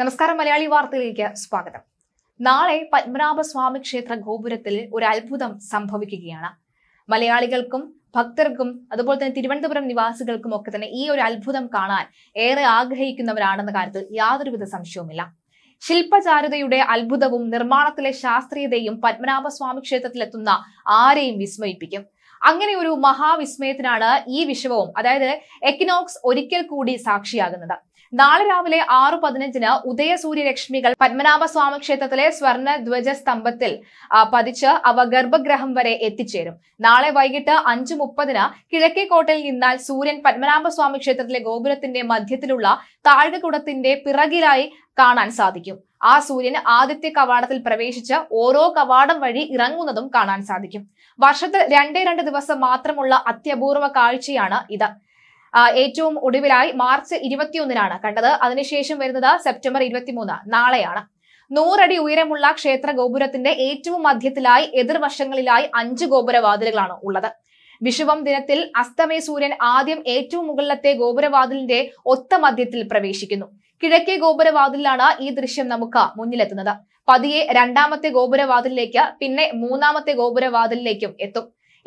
നമസ്കാരം മലയാളി വാർത്തയിലേക്ക് സ്വാഗതം നാളെ പത്മനാഭസ്വാമി ക്ഷേത്ര ഗോപുരത്തിൽ ഒരു അത്ഭുതം സംഭവിക്കുകയാണ് മലയാളികൾക്കും ഭക്തർക്കും അതുപോലെ തന്നെ തിരുവനന്തപുരം നിവാസികൾക്കും ഒക്കെ തന്നെ ഈ ഒരു അത്ഭുതം കാണാൻ ഏറെ ആഗ്രഹിക്കുന്നവരാണെന്ന കാര്യത്തിൽ യാതൊരുവിധ സംശയവുമില്ല ശില്പചാരുതയുടെ അത്ഭുതവും നിർമ്മാണത്തിലെ ശാസ്ത്രീയതയും പത്മനാഭസ്വാമി ക്ഷേത്രത്തിലെത്തുന്ന ആരെയും വിസ്മയിപ്പിക്കും അങ്ങനെ ഒരു മഹാവിസ്മയത്തിനാണ് ഈ വിഷവവും അതായത് എക്കിനോക്സ് ഒരിക്കൽ കൂടി സാക്ഷിയാകുന്നത് നാളെ രാവിലെ ആറു പതിനഞ്ചിന് ഉദയസൂര്യ രശ്മികൾ പത്മനാഭസ്വാമി ക്ഷേത്രത്തിലെ സ്വർണ്ണ ധ്വജ സ്തംഭത്തിൽ പതിച്ച് അവ ഗർഭഗ്രഹം വരെ എത്തിച്ചേരും നാളെ വൈകിട്ട് അഞ്ചു മുപ്പതിന് കിഴക്കേക്കോട്ടയിൽ നിന്നാൽ സൂര്യൻ പത്മനാഭസ്വാമി ക്ഷേത്രത്തിലെ ഗോപുരത്തിന്റെ മധ്യത്തിലുള്ള താഴ്കുടത്തിന്റെ പിറകിലായി കാണാൻ സാധിക്കും ആ സൂര്യൻ ആദ്യത്തെ കവാടത്തിൽ പ്രവേശിച്ച് ഓരോ കവാടം വഴി ഇറങ്ങുന്നതും കാണാൻ സാധിക്കും വർഷത്തിൽ രണ്ടേ രണ്ട് ദിവസം മാത്രമുള്ള അത്യപൂർവ കാഴ്ചയാണ് ഇത് ഏറ്റവും ഒടുവിലായി മാർച്ച് ഇരുപത്തിയൊന്നിനാണ് കണ്ടത് അതിനുശേഷം വരുന്നത് സെപ്റ്റംബർ ഇരുപത്തിമൂന്ന് നാളെയാണ് നൂറടി ഉയരമുള്ള ക്ഷേത്ര ഗോപുരത്തിന്റെ ഏറ്റവും മധ്യത്തിലായി എതിർവശങ്ങളിലായി അഞ്ച് ഗോപുരവാതിലുകളാണ് ഉള്ളത് വിഷുവം ദിനത്തിൽ അസ്തമയ സൂര്യൻ ആദ്യം ഏറ്റവും മുകളിലത്തെ ഗോപുരവാതിലിന്റെ ഒത്ത മധ്യത്തിൽ പ്രവേശിക്കുന്നു കിഴക്കേ ഗോപുരവാതിലാണ് ഈ ദൃശ്യം നമുക്ക് മുന്നിലെത്തുന്നത് പതിയെ രണ്ടാമത്തെ ഗോപുരവാതിലേക്ക് പിന്നെ മൂന്നാമത്തെ ഗോപുരവാതിലിലേക്കും എത്തും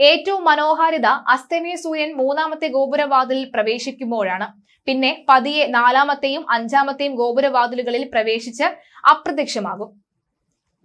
ഏറ്റവും മനോഹാരിത അസ്തമയ സൂര്യൻ മൂന്നാമത്തെ ഗോപുരവാതിലിൽ പ്രവേശിക്കുമ്പോഴാണ് പിന്നെ പതിയെ നാലാമത്തെയും അഞ്ചാമത്തെയും ഗോപുരവാതിലുകളിൽ പ്രവേശിച്ച് അപ്രത്യക്ഷമാകും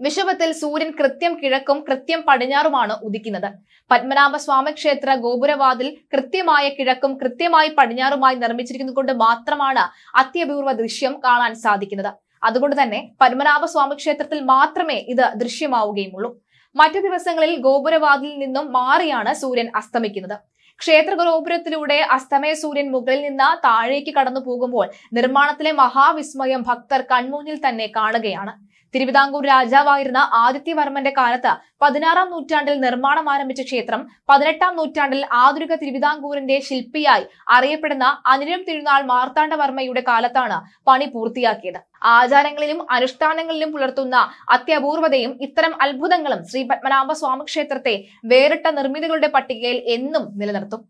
വിഷുവത്തിൽ സൂര്യൻ കൃത്യം കിഴക്കും കൃത്യം പടിഞ്ഞാറുമാണ് ഉദിക്കുന്നത് പത്മനാഭസ്വാമി ക്ഷേത്ര ഗോപുരവാതിൽ കൃത്യമായ കിഴക്കും കൃത്യമായി പടിഞ്ഞാറുമായി നിർമ്മിച്ചിരിക്കുന്നത് കൊണ്ട് മാത്രമാണ് അത്യപൂർവ ദൃശ്യം കാണാൻ സാധിക്കുന്നത് അതുകൊണ്ട് തന്നെ പത്മനാഭസ്വാമി ക്ഷേത്രത്തിൽ മാത്രമേ ഇത് ദൃശ്യമാവുകയുമുള്ളൂ മറ്റു ദിവസങ്ങളിൽ ഗോപുരവാതിൽ നിന്നും മാറിയാണ് സൂര്യൻ അസ്തമിക്കുന്നത് ക്ഷേത്ര ഗോപുരത്തിലൂടെ അസ്തമയ സൂര്യൻ മുകളിൽ നിന്ന് താഴേക്ക് കടന്നു പോകുമ്പോൾ നിർമ്മാണത്തിലെ മഹാവിസ്മയം ഭക്തർ കൺമുന്നിൽ തന്നെ കാണുകയാണ് തിരുവിതാംകൂർ രാജാവായിരുന്ന ആദിത്യവർമ്മന്റെ കാലത്ത് പതിനാറാം നൂറ്റാണ്ടിൽ നിർമ്മാണം ആരംഭിച്ച ക്ഷേത്രം പതിനെട്ടാം നൂറ്റാണ്ടിൽ ആധുനിക തിരുവിതാംകൂറിന്റെ ശില്പിയായി അറിയപ്പെടുന്ന അനിരം തിരുനാൾ മാർത്താണ്ഡവർമ്മയുടെ കാലത്താണ് പണി പൂർത്തിയാക്കിയത് ആചാരങ്ങളിലും അനുഷ്ഠാനങ്ങളിലും പുലർത്തുന്ന അത്യപൂർവതയും ഇത്തരം അത്ഭുതങ്ങളും ശ്രീ പത്മനാഭ സ്വാമി ക്ഷേത്രത്തെ വേറിട്ട നിർമ്മിതികളുടെ പട്ടികയിൽ എന്നും നിലനിർത്തും